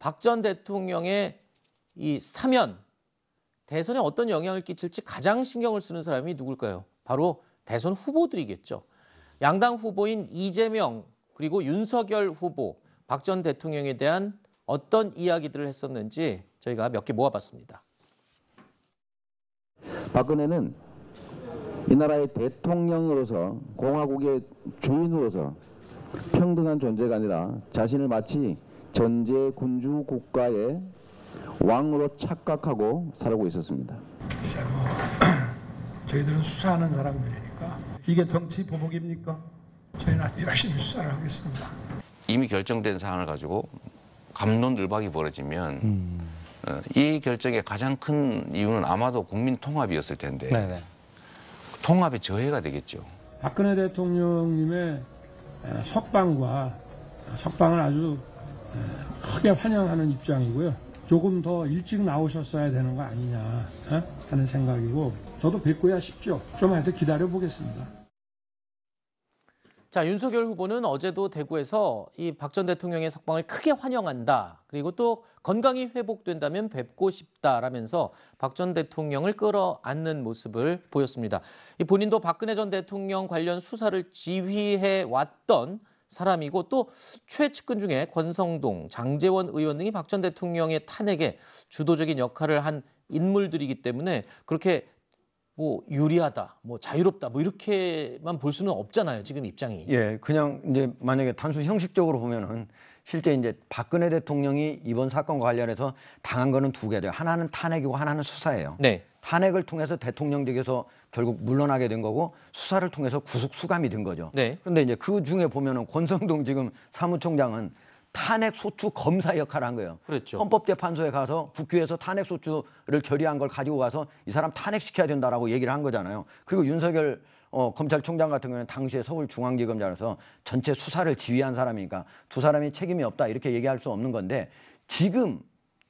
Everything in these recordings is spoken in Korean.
박 전 대통령의 이 사면 대선에 어떤 영향을 끼칠지 가장 신경을 쓰는 사람이 누굴까요? 바로 대선 후보들이겠죠. 양당 후보인 이재명 그리고 윤석열 후보 박 전 대통령에 대한 어떤 이야기들을 했었는지 저희가 몇 개 모아봤습니다. 박근혜는 이 나라의 대통령으로서 공화국의 주인으로서 평등한 존재가 아니라 자신을 마치 전제 군주 국가의 왕으로 착각하고 살고 있었습니다. 뭐 저희들은 수사하는 사람들이니까 이게 정치 보복입니까? 저희는 열심히 수사를 하겠습니다. 이미 결정된 사안을 가지고 감론을박이 벌어지면 음. 어, 이 결정의 가장 큰 이유는 아마도 국민 통합이었을 텐데 네네. 통합이 저해가 되겠죠. 박근혜 대통령님의 석방과 석방을 아주 크게 환영하는 입장이고요. 조금 더 일찍 나오셨어야 되는 거 아니냐 어? 하는 생각이고 저도 뵙고야 싶죠. 좀 하여튼 기다려 보겠습니다. 자 윤석열 후보는 어제도 대구에서 이 박 전 대통령의 석방을 크게 환영한다. 그리고 또 건강이 회복된다면 뵙고 싶다라면서 박 전 대통령을 끌어안는 모습을 보였습니다. 본인도 박근혜 전 대통령 관련 수사를 지휘해 왔던 사람이고 또 최측근 중에 권성동, 장재원 의원 등이 박 전 대통령의 탄핵에 주도적인 역할을 한 인물들이기 때문에 그렇게 뭐 유리하다, 뭐 자유롭다, 뭐 이렇게만 볼 수는 없잖아요. 지금 입장이. 예, 그냥 이제 만약에 단순 형식적으로 보면은 실제 이제 박근혜 대통령이 이번 사건과 관련해서 당한 거는 두개죠 하나는 탄핵이고 하나는 수사예요. 네. 탄핵을 통해서 대통령직에서 결국 물러나게 된 거고 수사를 통해서 구속 수감이 된 거죠. 네. 그런데 이제 그 중에 보면은 권성동 지금 사무총장은 탄핵 소추 검사 역할을 한 거예요. 그렇죠. 헌법재판소에 가서 국회에서 탄핵 소추를 결의한 걸 가지고 가서 이 사람 탄핵시켜야 된다라고 얘기를 한 거잖아요. 그리고 윤석열 어, 검찰총장 같은 경우는 당시에 서울중앙지검장에서 전체 수사를 지휘한 사람이니까 두 사람이 책임이 없다 이렇게 얘기할 수 없는 건데 지금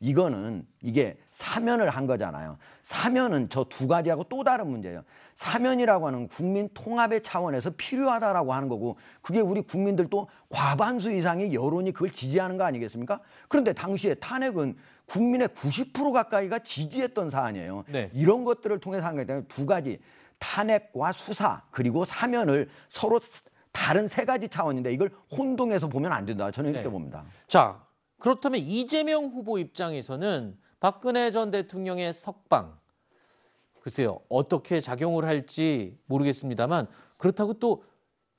이거는 이게 사면을 한 거잖아요. 사면은 저 두 가지하고 또 다른 문제예요. 사면이라고 하는 국민 통합의 차원에서 필요하다라고 하는 거고 그게 우리 국민들도 과반수 이상의 여론이 그걸 지지하는 거 아니겠습니까? 그런데 당시에 탄핵은 국민의 90% 가까이가 지지했던 사안이에요. 네. 이런 것들을 통해서 한 거기 때문에 두 가지 탄핵과 수사 그리고 사면을 서로 다른 세 가지 차원인데 이걸 혼동해서 보면 안 된다. 저는 이렇게 네. 봅니다. 자, 그렇다면 이재명 후보 입장에서는 박근혜 전 대통령의 석방 글쎄요 어떻게 작용을 할지 모르겠습니다만 그렇다고 또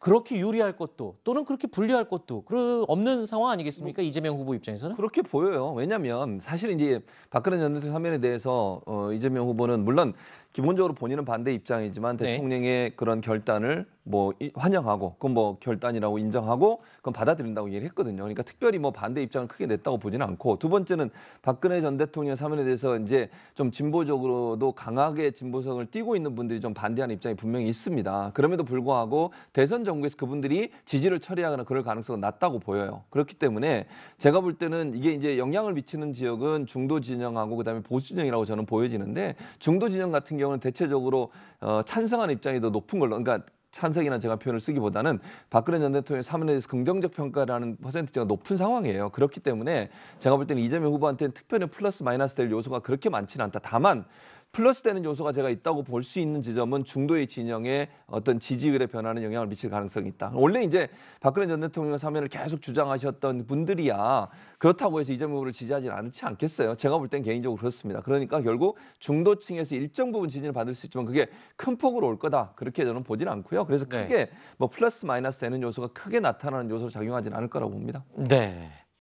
그렇게 유리할 것도 또는 그렇게 불리할 것도 그 없는 상황 아니겠습니까? 뭐 이재명 후보 입장에서는? 그렇게 보여요. 왜냐하면 사실 이제 박근혜 전대통령 사면에 대해서 어, 이재명 후보는 물론 기본적으로 본인은 반대 입장이지만 네. 대통령의 그런 결단을 뭐 환영하고 그건 뭐 결단이라고 인정하고 그건 받아들인다고 얘기를 했거든요. 그러니까 특별히 뭐 반대 입장을 크게 냈다고 보지는 않고 두 번째는 박근혜 전 대통령 사면에 대해서 이제 좀 진보적으로도 강하게 진보성을 띠고 있는 분들이 좀 반대하는 입장이 분명히 있습니다. 그럼에도 불구하고 대선 전 정부에서 그분들이 지지를 처리하거나 그럴 가능성은 낮다고 보여요. 그렇기 때문에 제가 볼 때는 이게 이제 영향을 미치는 지역은 중도 진영하고 그다음에 보수 진영이라고 저는 보여지는데 중도 진영 같은 경우는 대체적으로 어, 찬성하는 입장이 더 높은 걸로 그러니까 찬성이나 제가 표현을 쓰기보다는 박근혜 전 대통령의 사면에 대해서 긍정적 평가라는 퍼센트가 높은 상황이에요. 그렇기 때문에 제가 볼 때는 이재명 후보한테는 특별히 플러스 마이너스 될 요소가 그렇게 많지는 않다. 다만 플러스 되는 요소가 제가 있다고 볼 수 있는 지점은 중도의 진영의 어떤 지지율에 변화는 영향을 미칠 가능성이 있다. 원래 이제 박근혜 전 대통령 사면을 계속 주장하셨던 분들이야 그렇다고 해서 이재명 후 지지하지는 않지 않겠어요. 제가 볼 땐 개인적으로 그렇습니다. 그러니까 결국 중도층에서 일정 부분 지지를 받을 수 있지만 그게 큰 폭으로 올 거다 그렇게 저는 보진 않고요. 그래서 네. 크게 네. 뭐 플러스 마이너스 되는 요소가 크게 나타나는 요소로 작용하지는 않을 거라고 봅니다. 네.